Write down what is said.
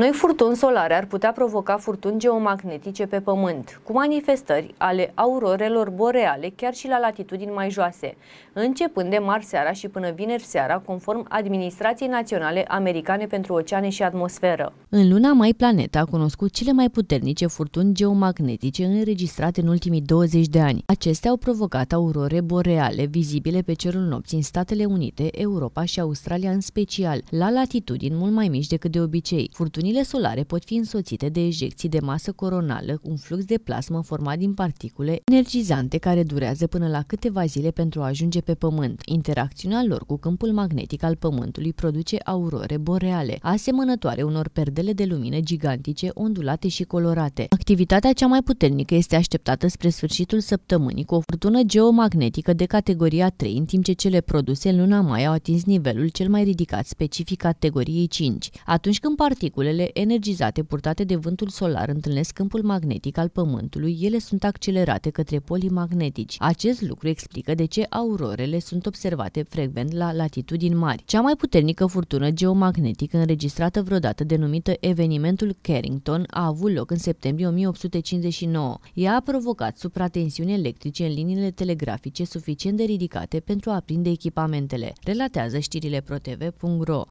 Noi furtuni solare ar putea provoca furtuni geomagnetice pe Pământ, cu manifestări ale aurorelor boreale chiar și la latitudini mai joase, începând de marți seara și până vineri seara, conform Administrației Naționale Americane pentru Oceane și Atmosferă. În luna mai planeta a cunoscut cele mai puternice furtuni geomagnetice înregistrate în ultimii 20 de ani. Acestea au provocat aurore boreale vizibile pe cerul nopții în Statele Unite, Europa și Australia în special, la latitudini mult mai mici decât de obicei. Furtuni Lunile solare pot fi însoțite de ejecții de masă coronală, un flux de plasmă format din particule energizante care durează până la câteva zile pentru a ajunge pe Pământ. Interacțiunea lor cu câmpul magnetic al Pământului produce aurore boreale, asemănătoare unor perdele de lumină gigantice, ondulate și colorate. Activitatea cea mai puternică este așteptată spre sfârșitul săptămânii cu o furtună geomagnetică de categoria 3, în timp ce cele produse în luna mai au atins nivelul cel mai ridicat specific categoriei 5. Atunci când particule particulele energizate purtate de vântul solar întâlnesc câmpul magnetic al Pământului, ele sunt accelerate către polii magnetici. Acest lucru explică de ce aurorele sunt observate frecvent la latitudini mari. Cea mai puternică furtună geomagnetică înregistrată vreodată, denumită evenimentul Carrington, a avut loc în septembrie 1859. Ea a provocat supratensiuni electrice în liniile telegrafice suficient de ridicate pentru a aprinde echipamentele, relatează știrile protv.ro.